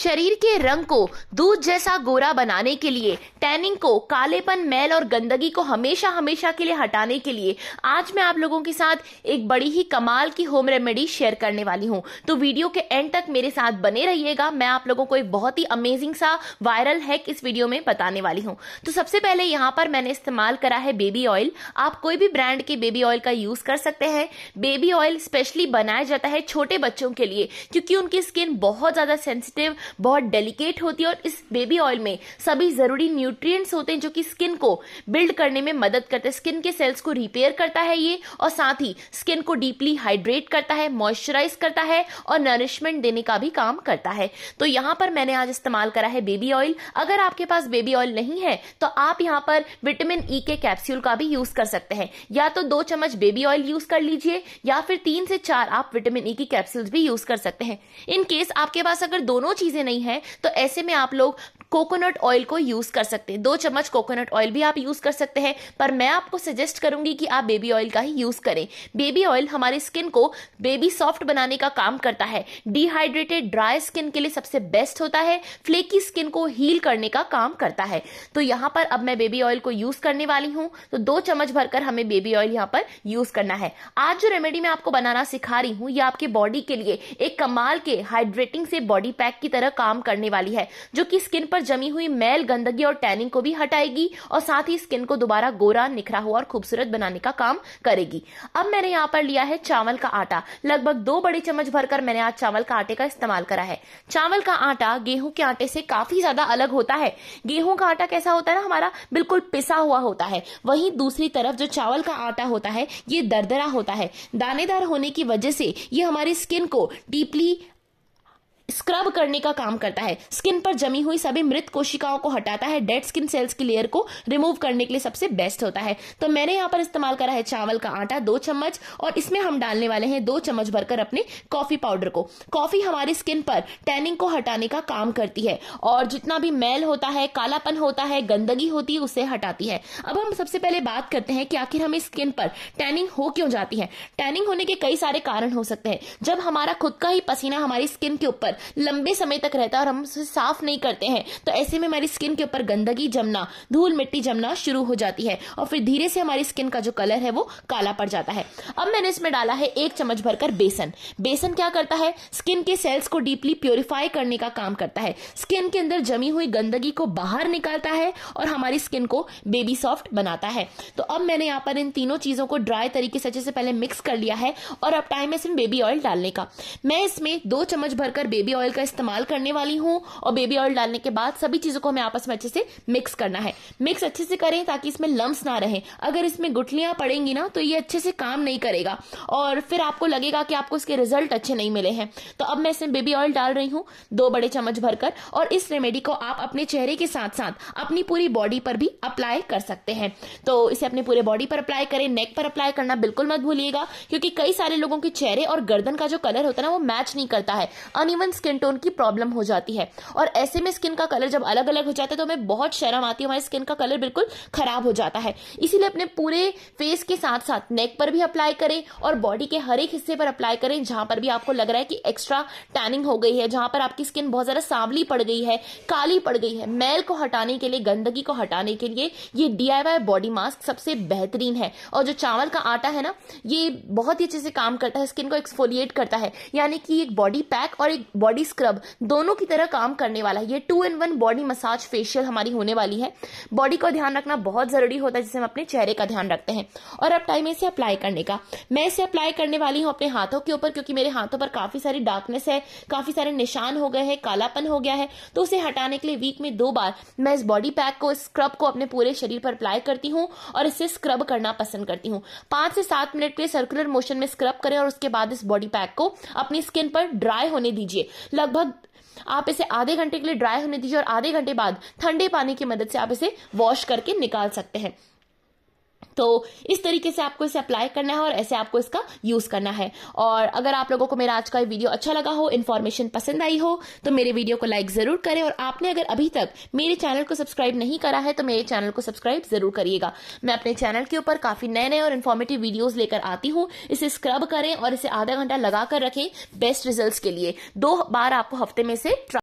शरीर के रंग को दूध जैसा गोरा बनाने के लिए टैनिंग को कालेपन मैल और गंदगी को हमेशा हमेशा के लिए हटाने के लिए आज मैं आप लोगों के साथ एक बड़ी ही कमाल की होम रेमेडी शेयर करने वाली हूँ तो वीडियो के एंड तक मेरे साथ बने रहिएगा मैं आप लोगों को एक बहुत ही अमेजिंग सा वायरल हैक इस वीडियो में बताने वाली हूँ तो सबसे पहले यहाँ पर मैंने इस्तेमाल करा है बेबी ऑयल आप कोई भी ब्रांड के बेबी ऑयल का यूज कर सकते हैं बेबी ऑयल स्पेशली बनाया जाता है छोटे बच्चों के लिए क्योंकि उनकी स्किन बहुत ज्यादा सेंसिटिव बहुत डेलिकेट होती है और इस बेबी ऑयल में सभी ज़रूरी न्यूट्रिएंट्स होते हैं जो कि स्किन को बिल्ड करने में मदद करते हैं स्किन के सेल्स को रिपेयर करता है ये और साथ ही स्किन को डीपली हाइड्रेट करता है मॉइस्चराइज करता है और नरिशमेंट देने का भी काम करता है तो यहाँ पर मैंने आज इस्तेमाल करा है बेबी ऑयल अगर आपके पास बेबी ऑयल नहीं है तो आप यहाँ पर विटामिन ई e के कैप्सूल का भी यूज कर सकते हैं या तो दो चम्मच बेबी ऑयल यूज कर लीजिए या फिर तीन से चार आप विटामिन ई e की कैप्सूल भी यूज कर सकते हैं इन केस आपके पास अगर दोनों चीजें चीज़ें नहीं है तो ऐसे में आप लोग कोकोनट ऑयल को यूज़ कर सकते हैं दो चम्मच कोकोनट ऑयल भी आप यूज़ कर सकते हैं पर मैं आपको सजेस्ट करूंगी कि आप बेबी ऑयल का ही यूज़ करें बेबी ऑयल हमारी स्किन को बेबी सॉफ्ट बनाने का काम करता है डिहाइड्रेटेड ड्राई स्किन के लिए सबसे बेस्ट होता है फ्लेकी स्किन को हील करने का काम करता है तो यहाँ पर अब मैं बेबी ऑयल को यूज़ करने वाली हूं तो दो चम्मच भरकर हमें बेबी ऑयल यहाँ पर यूज़ करना है आज जो रेमेडी मैं आपको बनाना सिखा रही हूँ ये आपके बॉडी के लिए एक कमाल के हाइड्रेटिंग से बॉडी पैक की तरह काम करने वाली है जो कि स्किन पर जमी हुई मैल गंदगी और टैनिंग को भी हटाएगी और साथ ही स्किन को दोबारा गोरा निखरा हुआ और खूबसूरत बनाने का काम करेगी अब मैंने यहाँ पर लिया है चावल का आटा लगभग दो बड़े चम्मच भरकर मैंने आज चावल का आटे का इस्तेमाल करा है चावल का आटा गेहूं के आटे से काफी ज्यादा अलग होता है गेहूं का आटा कैसा होता है ना हमारा बिल्कुल पिसा हुआ होता है वही दूसरी तरफ जो चावल का आटा होता है ये दरदरा होता है दानेदार होने की वजह से ये हमारी स्किन को डीपली स्क्रब करने का काम करता है स्किन पर जमी हुई सभी मृत कोशिकाओं को हटाता है डेड स्किन सेल्स की लेयर को रिमूव करने के लिए सबसे बेस्ट होता है तो मैंने यहाँ पर इस्तेमाल करा है चावल का आटा दो चम्मच और इसमें हम डालने वाले हैं दो चम्मच भरकर अपने कॉफी पाउडर को कॉफी हमारी स्किन पर टैनिंग को हटाने का काम करती है और जितना भी मैल होता है कालापन होता है गंदगी होती है उसे हटाती है अब हम सबसे पहले बात करते हैं कि आखिर हमें स्किन पर टैनिंग हो क्यों जाती है टैनिंग होने के कई सारे कारण हो सकते हैं जब हमारा खुद का ही पसीना हमारी स्किन के ऊपर लंबे समय तक रहता है और हम उसे साफ नहीं करते हैं तो ऐसे में हमारी स्किन के ऊपर गंदगी जमना धूल मिट्टी जमना शुरू हो जाती है और फिर धीरे से हमारी स्किन का जो कलर है वो काला पड़ जाता है अब मैंने इसमें डाला है एक चम्मच भरकर बेसन बेसन क्या करता है स्किन के सेल्स को डीपली प्योरीफाई करने का काम करता है स्किन के अंदर जमी हुई गंदगी को बाहर निकालता है और हमारी स्किन को बेबी सॉफ्ट बनाता है तो अब मैंने यहाँ पर इन तीनों चीजों को ड्राई तरीके से अच्छे से पहले मिक्स कर लिया है और अब टाइम है इसमें बेबी ऑयल डालने का मैं इसमें दो चम्मच भरकर बेबी बेबी ऑयल का इस्तेमाल करने वाली हूँ और बेबी ऑयल डालने के बाद सभी चीज़ों को हमें आपस में अच्छे से मिक्स करना है मिक्स अच्छे से करें ताकि इसमें लम्ब ना रहे अगर इसमें गुठलियाँ पड़ेंगी ना तो ये अच्छे से काम नहीं करेगा और फिर आपको लगेगा कि आपको इसके रिजल्ट अच्छे नहीं मिले हैं तो अब मैं इसमें बेबी ऑयल डाल रही हूँ दो बड़े चम्मच भरकर और इस रेमेडी को आप अपने चेहरे के साथ साथ अपनी पूरी बॉडी पर भी अप्लाई कर सकते हैं तो इसे अपने पूरे बॉडी पर अप्लाई करें नेक पर अप्लाई करना बिल्कुल मत भूलिएगा क्योंकि कई सारे लोगों के चेहरे और गर्दन का जो कलर होता है ना वो मैच नहीं करता है अनइवन डिफरेंट स्किन टोन की प्रॉब्लम हो जाती है और ऐसे में स्किन का कलर जब अलग अलग हो जाता है तो हमें बहुत शर्म आती है हमारी स्किन का कलर बिल्कुल खराब हो जाता है इसीलिए अपने पूरे फेस के साथ साथ नेक पर भी अप्लाई करें और बॉडी के हर एक हिस्से पर अप्लाई करें जहां पर भी आपको लग रहा है कि एक्स्ट्रा टैनिंग हो गई है जहां पर आपकी स्किन बहुत ज्यादा सांवली पड़ गई है काली पड़ गई है मैल को हटाने के लिए गंदगी को हटाने के लिए ये डीआईवाई बॉडी मास्क सबसे बेहतरीन है और जो चावल का आटा है ना ये बहुत ही अच्छे से काम करता है स्किन को एक्सफोलिएट करता है यानी कि एक बॉडी पैक और एक बॉडी स्क्रब दोनों की तरह काम करने वाला है ये two in one body massage facial हमारी होने वाली है बॉडी को ध्यान रखना बहुत ज़रूरी होता है जिससे हम अपने चेहरे का ध्यान रखते हैं और अब टाइम है इसे अप्लाई करने का मैं इसे अप्लाई करने वाली हूँ अपने हाथों के ऊपर क्योंकि मेरे हाथों पर काफ़ी सारी डार्कनेस है काफ़ी सारे निशान हो गए हैं कालापन हो गया है तो उसे हटाने के लिए वीक में दो बार मैं इस बॉडी पैक को स्क्रब को अपने पूरे शरीर पर अप्लाई करती हूँ और इसे स्क्रब करना पसंद करती हूँ पांच से सात मिनट के सर्कुलर मोशन में स्क्रब करें और उसके बाद इस बॉडी पैक को अपनी स्किन पर ड्राई होने दीजिए लगभग आप इसे आधे घंटे के लिए ड्राई होने दीजिए और आधे घंटे बाद ठंडे पानी की मदद से आप इसे वॉश करके निकाल सकते हैं तो इस तरीके से आपको इसे अप्लाई करना है और ऐसे आपको इसका यूज़ करना है और अगर आप लोगों को मेरा आज का वीडियो अच्छा लगा हो इन्फॉर्मेशन पसंद आई हो तो मेरे वीडियो को लाइक ज़रूर करें और आपने अगर अभी तक मेरे चैनल को सब्सक्राइब नहीं करा है तो मेरे चैनल को सब्सक्राइब ज़रूर करिएगा मैं अपने चैनल के ऊपर काफ़ी नए नए और इन्फॉर्मेटिव वीडियोज़ लेकर आती हूँ इसे स्क्रब करें और इसे आधा घंटा लगाकर रखें बेस्ट रिजल्ट के लिए दो बार आपको हफ्ते में से